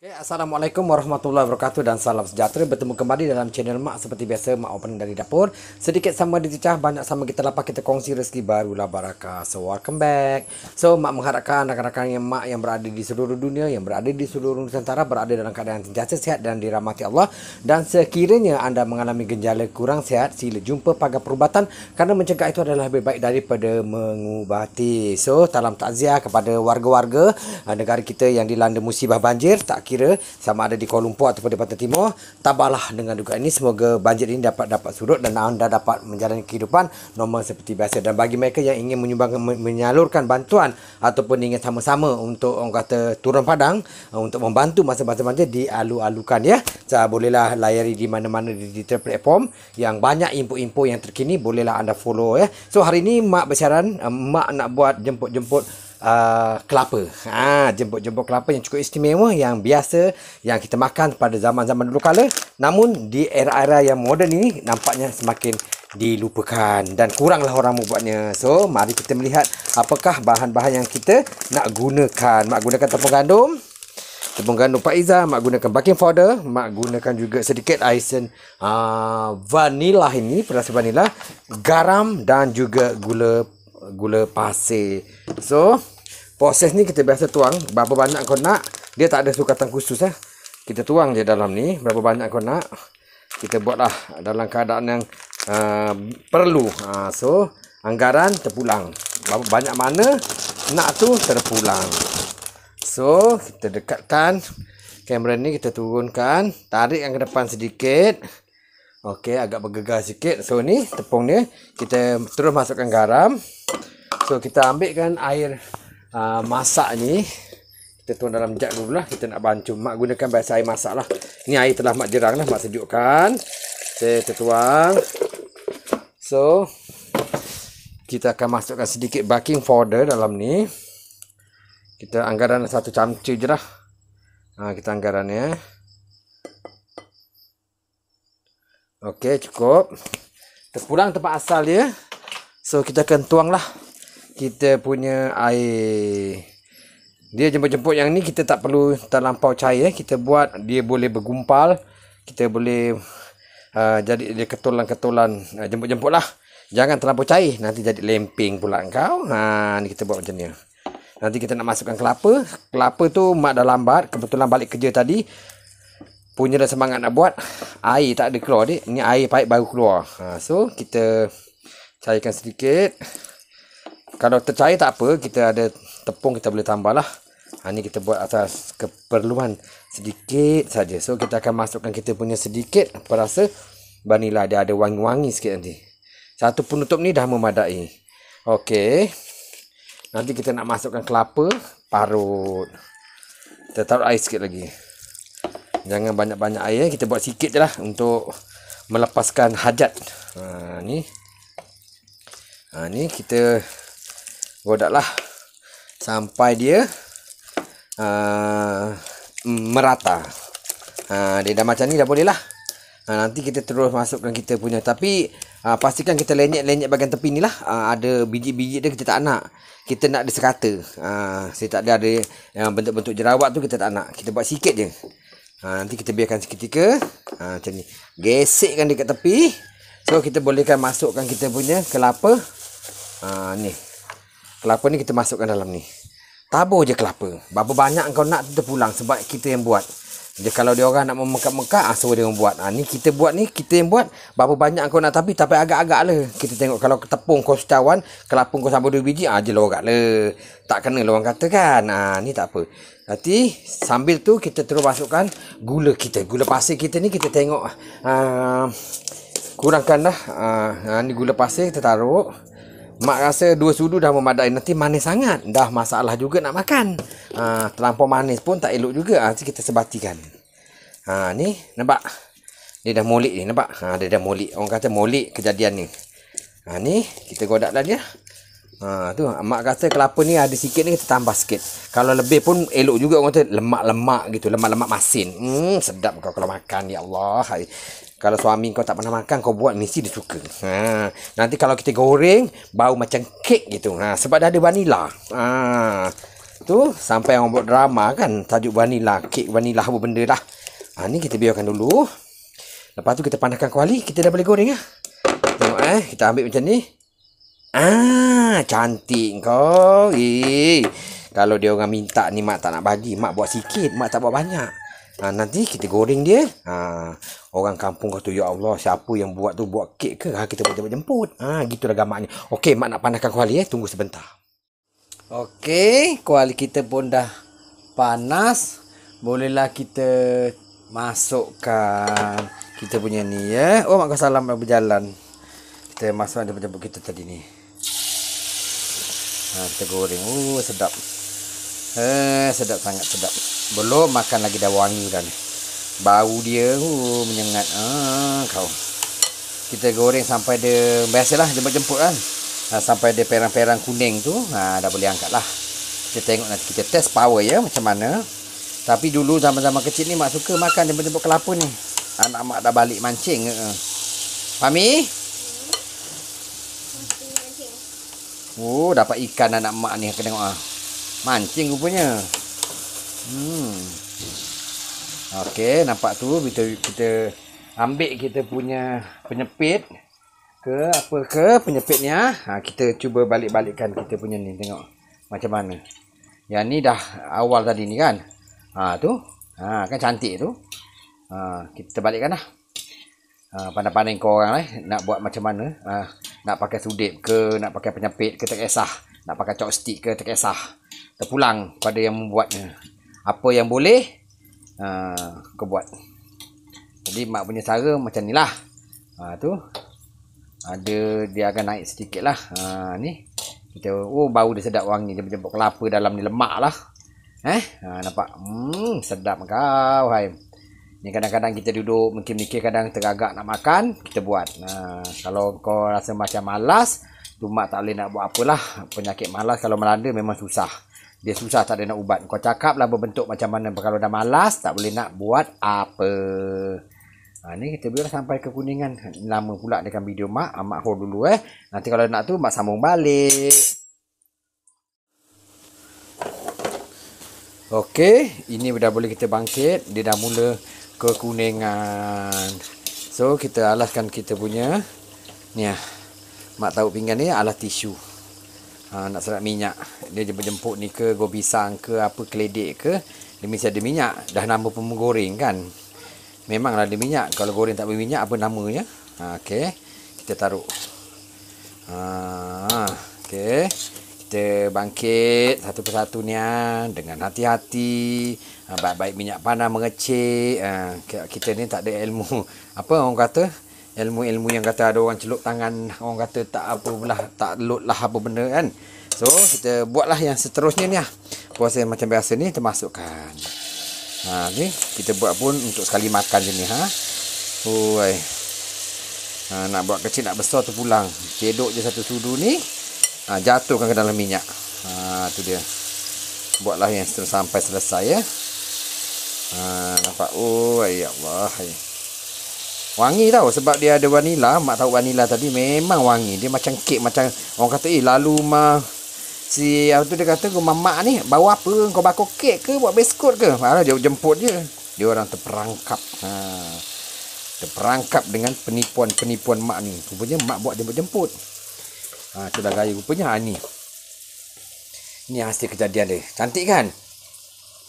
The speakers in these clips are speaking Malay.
Okay, Assalamualaikum warahmatullahi wabarakatuh dan salam sejahtera bertemu kembali dalam channel Mak seperti biasa Mak opening dari dapur sedikit sama dicicah banyak sama kita lapar kita kongsi rezeki barulah barakah so welcome back so Mak mengharapkan rakan-rakan yang Mak yang berada di seluruh dunia yang berada di seluruh Nusantara berada dalam keadaan sentiasa sihat dan diramati Allah dan sekiranya anda mengalami gejala kurang sihat sila jumpa pagar perubatan kerana mencegah itu adalah lebih baik daripada mengubati so dalam takziah kepada warga-warga eh, negara kita yang dilanda musibah banjir tak kira sama ada di Kuala Lumpur ataupun di Pantai Timur tabahlah dengan dugaan ini semoga banjir ini dapat dapat surut dan anda dapat menjalani kehidupan normal seperti biasa dan bagi mereka yang ingin menyumbang menyalurkan bantuan ataupun ingin sama-sama untuk orang kata turun padang eh, untuk membantu masa-masa banjir dialu-alukan ya saya bolehlah layari di mana-mana di digital platform yang banyak info-info yang terkini bolehlah anda follow ya so hari ini mak bersiaran eh, mak nak buat jemput-jemput Uh, kelapa. Ha, jemput-jemput kelapa yang cukup istimewa yang biasa yang kita makan pada zaman-zaman dulu kala. Namun di era-era yang moden ini nampaknya semakin dilupakan dan kuranglah orang membuatnya. So, mari kita melihat apakah bahan-bahan yang kita nak gunakan. Mak gunakan tepung gandum. Tepung gandum Pak Iza. Mak gunakan baking powder. Mak gunakan juga sedikit aisen uh, vanila ini. Perasa vanila. Garam dan juga gula gula pasir. So, proses ni kita biasa tuang berapa banyak kau nak. Dia tak ada sukatan khusus eh. Kita tuang je dalam ni berapa banyak kau nak. Kita buatlah dalam keadaan yang uh, perlu. Ha, so, anggaran terpulang. Berapa banyak mana nak tu terpulang. So, kita dekatkan kamera ni kita turunkan, tarik yang ke depan sedikit. Okey, agak bergegar sikit. So ni tepung dia kita terus masukkan garam. So kita ambilkan air uh, masak ni. Kita tuang dalam jug dulu lah. Kita nak bancuh. Mak gunakan biasa air masak lah. Ni air telah mak jerang lah. Mak sejukkan. Kita tuang. So, kita akan masukkan sedikit baking powder dalam ni. Kita anggaran satu cangcu je lah. Ha, kita anggaran ni ya. eh. Okey, cukup. Terpulang tempat asal dia. So, kita akan tuanglah kita punya air. Dia jemput-jemput yang ni kita tak perlu terlampau cair. Eh. Kita buat dia boleh bergumpal. Kita boleh uh, jadi dia ketulan-ketulan uh, jemput-jemput lah. Jangan terlampau cair. Nanti jadi lemping pula kau. Ha, ni kita buat macam ni. Nanti kita nak masukkan kelapa. Kelapa tu mak dah lambat. Kebetulan balik kerja tadi punya dah semangat nak buat air tak ada keluar dik ni air pahit baru keluar ha, so kita cairkan sedikit kalau tercair tak apa kita ada tepung kita boleh tambah lah ha, ni kita buat atas keperluan sedikit saja. so kita akan masukkan kita punya sedikit perasa vanila dia ada wangi-wangi sikit nanti satu penutup ni dah memadai ok nanti kita nak masukkan kelapa parut kita taruh air sikit lagi Jangan banyak-banyak air. Kita buat sikit je lah untuk melepaskan hajat. Ha, ni. Ha, ni kita godak lah. Sampai dia uh, merata. Ha, dia dah macam ni dah boleh lah. Ha, nanti kita terus masukkan kita punya. Tapi ha, pastikan kita lenyek-lenyek bagian tepi ni lah. Ha, ada biji-biji dia kita tak nak. Kita nak dia sekata. Ha, saya tak ada, ada yang bentuk-bentuk jerawat tu kita tak nak. Kita buat sikit je. Ha, nanti kita biarkan seketika. Ha, macam ni. Gesekkan dekat tepi. So, kita bolehkan masukkan kita punya kelapa. Ha, ni. Kelapa ni kita masukkan dalam ni. Tabur je kelapa. Berapa banyak kau nak tu terpulang sebab kita yang buat. Dia kalau dia orang nak memekak-mekak ah suruh dia orang buat. Ha ni kita buat ni kita yang buat. Berapa banyak kau nak tapi tapi agak-agak lah. Kita tengok kalau tepung kau setawan, kelapa kau sampai dua biji ah je lorak le. Lah. Tak kena lorang lah kata kan. Ha ni tak apa. Nanti sambil tu kita terus masukkan gula kita. Gula pasir kita ni kita tengok ah uh, kurangkanlah ah, ah ni gula pasir kita taruh. Mak rasa dua sudu dah memadai Nanti manis sangat Dah masalah juga nak makan ha, Terlampau manis pun tak elok juga ha, Nanti kita sebatikan ha, Ni nampak Dia dah molik ni nampak ha, Dia dah molik Orang kata molik kejadian ni ha, Ni kita godaklah dia Ha, tu mak kata kelapa ni ada sikit ni kita tambah sikit. Kalau lebih pun elok juga orang kata lemak-lemak gitu, lemak-lemak masin. Hmm, sedap kau kalau makan ya Allah. Hai. Kalau suami kau tak pernah makan kau buat mesti dia suka. Ha, nanti kalau kita goreng bau macam kek gitu. Ha, sebab dah ada vanila. Ha. Tu sampai orang buat drama kan tajuk vanila, kek vanila apa benda lah. Ha, ni kita biarkan dulu. Lepas tu kita panaskan kuali, kita dah boleh goreng lah. Tengok eh, kita ambil macam ni. Ah, cantik kau. Eh, kalau dia orang minta ni mak tak nak bagi, mak buat sikit, mak tak buat banyak. Ha, nanti kita goreng dia. Ha, orang kampung kata, Ya Allah, siapa yang buat tu buat kek ke? Ha, kita buat jemput. jemput. Ha, gitulah gamaknya. Okey, mak nak panaskan kuali eh. Tunggu sebentar. Okey, kuali kita pun dah panas. Bolehlah kita masukkan kita punya ni ya. Eh? Oh, mak kau salam berjalan. Kita masukkan dia jemput kita tadi ni ha, kita goreng uh, sedap eh, sedap sangat sedap belum makan lagi dah wangi dah ni bau dia uh, menyengat uh, kau kita goreng sampai dia biasalah jemput-jemput kan ha, sampai dia perang-perang kuning tu ha, dah boleh angkat lah kita tengok nanti kita test power ya macam mana tapi dulu zaman-zaman kecil ni mak suka makan jemput-jemput kelapa ni anak mak dah balik mancing uh. Eh, Pami? Eh. Pami? Oh, dapat ikan anak mak ni aku tengok ah. Mancing rupanya. Hmm. Okey, nampak tu kita kita ambil kita punya penyepit ke apa ke penyepitnya. Ha, kita cuba balik-balikkan kita punya ni tengok macam mana. Yang ni dah awal tadi ni kan. Ha tu. Ha kan cantik tu. Ha kita balikkanlah. Ha pandai-pandai kau orang lah, eh nak buat macam mana. Ha nak pakai sudip ke nak pakai penyepit ke tak kisah nak pakai chopstick ke tak kisah terpulang pada yang membuatnya apa yang boleh uh, kau buat jadi mak punya cara macam ni lah ha, tu ada dia akan naik sedikit lah ha, ni kita oh bau dia sedap wangi dia macam kelapa dalam ni lemak lah eh ha, nampak hmm sedap kau Haim yang kadang-kadang kita duduk mungkin mikir kadang teragak nak makan, kita buat. Nah, kalau kau rasa macam malas, cuma tak boleh nak buat apalah. Penyakit malas kalau melanda memang susah. Dia susah tak ada nak ubat. Kau cakap lah berbentuk macam mana. Kalau dah malas, tak boleh nak buat apa. Ha, ni kita biar sampai ke kuningan. Lama pula dengan video mak. Ah, mak hold dulu eh. Nanti kalau nak tu, mak sambung balik. Okey, ini dah boleh kita bangkit. Dia dah mula kekuningan. So kita alaskan kita punya ni ah. Mak tahu pinggan ni alas tisu. Ha, nak serap minyak. Dia jemput-jemput ni ke go pisang ke apa keledek ke. Dia mesti ada minyak. Dah nama pun menggoreng kan. Memanglah ada minyak. Kalau goreng tak minyak, apa namanya. Ha, okay. Kita taruh. Ha, okay kita bangkit satu persatu ni ha, dengan hati-hati ha, baik-baik minyak panas mengecik ha, kita ni tak ada ilmu apa orang kata ilmu-ilmu yang kata ada orang celup tangan orang kata tak apa belah tak load lah apa benda kan so kita buatlah yang seterusnya ni ha. puasa yang macam biasa ni termasukkan ha, ni kita buat pun untuk sekali makan je ni ha. Uai. ha, nak buat kecil nak besar tu pulang cedok je satu sudu ni ha, jatuhkan ke dalam minyak ha, tu dia buatlah yang seterusnya sampai selesai ya. ha, nampak oh ya Allah ya. wangi tau sebab dia ada vanila mak tahu vanila tadi memang wangi dia macam kek macam orang kata eh lalu mah si apa tu dia kata rumah mak ni bawa apa kau bakar kek ke buat biskut ke Malah ha, dia jemput dia dia orang terperangkap ha. terperangkap dengan penipuan-penipuan mak ni rupanya mak buat jemput-jemput Ha, itulah gaya rupanya ha, ni. Ni hasil kejadian dia. Cantik kan?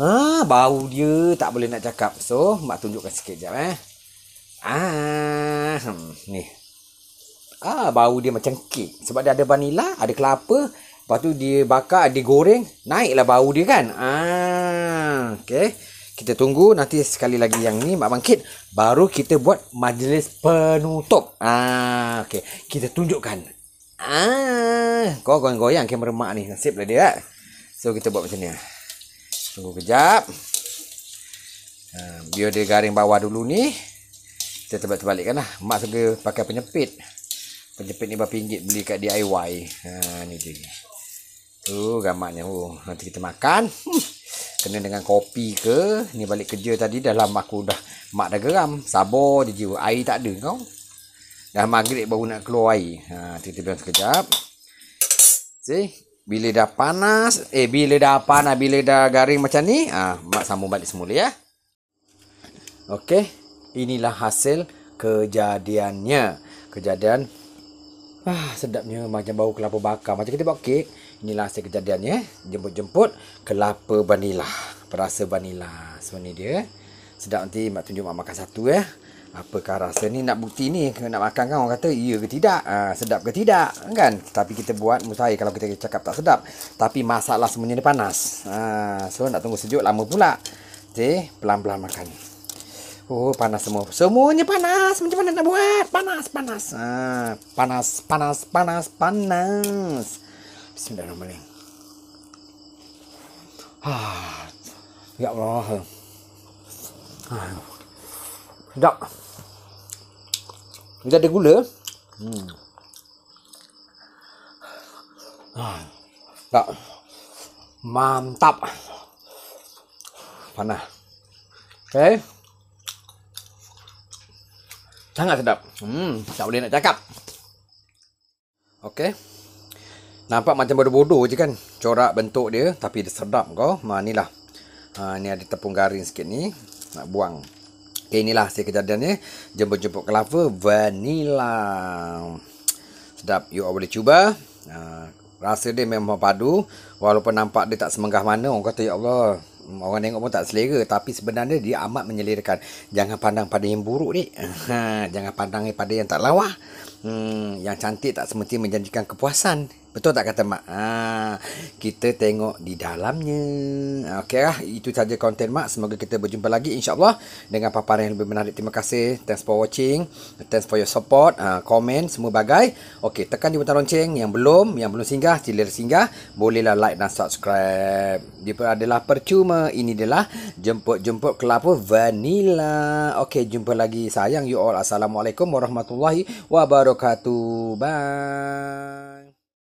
Ha, bau dia tak boleh nak cakap. So, mak tunjukkan sikit jap eh. Ah, ni. Ah, bau dia macam kek. Sebab dia ada vanila, ada kelapa. Lepas tu dia bakar, dia goreng. Naiklah bau dia kan? Ah, okey. Kita tunggu nanti sekali lagi yang ni mak bangkit baru kita buat majlis penutup. Ah, okey. Kita tunjukkan Ah, kau goyang-goyang kamera mak ni. Nasiblah dia. Tak? Ah. So kita buat macam ni. Tunggu ah. kejap. Uh, biar dia garing bawah dulu ni. Kita terbalik-terbalikkan lah. Mak suka pakai penyepit. Penyepit ni berapa ringgit beli kat DIY. Ha, ni dia. Tu gamaknya. Oh, nanti kita makan. Hmm. Kena dengan kopi ke. Ni balik kerja tadi dalam aku dah. Mak dah geram. Sabar je jiwa. Air tak ada kau. Dah maghrib baru nak keluar air. Ha, tiba-tiba sekejap. See? Bila dah panas, eh bila dah panas, bila dah garing macam ni, ah ha, mak sambung balik semula ya. Okey, inilah hasil kejadiannya. Kejadian ah sedapnya macam bau kelapa bakar. Macam kita buat kek, inilah hasil kejadiannya. Jemput-jemput kelapa vanila. Perasa vanila sebenarnya dia. Sedap nanti mak tunjuk mak makan satu ya. Eh. Apakah rasa ni nak bukti ni Nak makan kan orang kata Ya ke tidak ha, Sedap ke tidak Kan Tapi kita buat Mustahil kalau kita cakap tak sedap Tapi masalah semuanya ni panas ha, So nak tunggu sejuk lama pula Okay Pelan-pelan makan Oh panas semua Semuanya panas Macam mana nak buat Panas panas ha, Panas panas panas panas Bismillahirrahmanirrahim Ha, ya Allah. Ha sedap kita ada gula hmm. Ah, tak mantap panah okay sangat sedap hmm tak boleh nak cakap okay nampak macam bodoh-bodoh je kan corak bentuk dia tapi dia sedap kau manilah ha, ha ni ada tepung garing sikit ni nak buang Okay, inilah hasil kejadiannya. Jemput-jemput kelapa vanila Sedap. You all boleh cuba. Uh, rasa dia memang padu. Walaupun nampak dia tak semenggah mana. Orang kata, ya Allah. Orang tengok pun tak selera. Tapi sebenarnya dia amat menyelerakan. Jangan pandang pada yang buruk ni. Ha, jangan pandang pada yang tak lawa. Hmm, yang cantik tak semestinya menjanjikan kepuasan. Betul tak kata Mak? Ha, kita tengok di dalamnya. Okey lah, itu saja konten Mak. Semoga kita berjumpa lagi insyaAllah dengan paparan yang lebih menarik. Terima kasih. Thanks for watching. Thanks for your support. Ha, comment, semua bagai. Okey, tekan di butang lonceng. Yang belum, yang belum singgah, sila singgah. Bolehlah like dan subscribe. Dia adalah percuma. Ini adalah jemput-jemput kelapa vanilla. Okey, jumpa lagi. Sayang you all. Assalamualaikum warahmatullahi wabarakatuh. Bye.